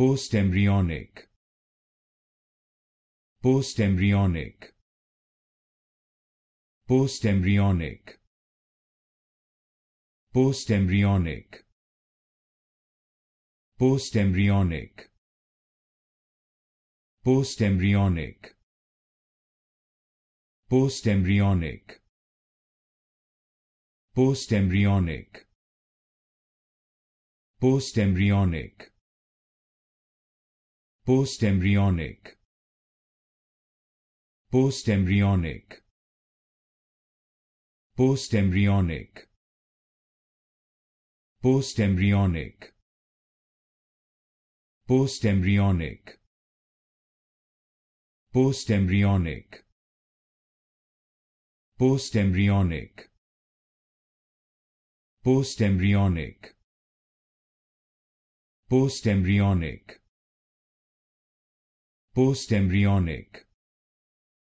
post-embryonic post-embryonic post-embryonic post-embryonic post-embryonic post-embryonic post-embryonic post-embryonic post-embryonic post-embryonic post-embryonic post-embryonic post-embryonic post-embryonic post-embryonic post-embryonic post-embryonic post-embryonic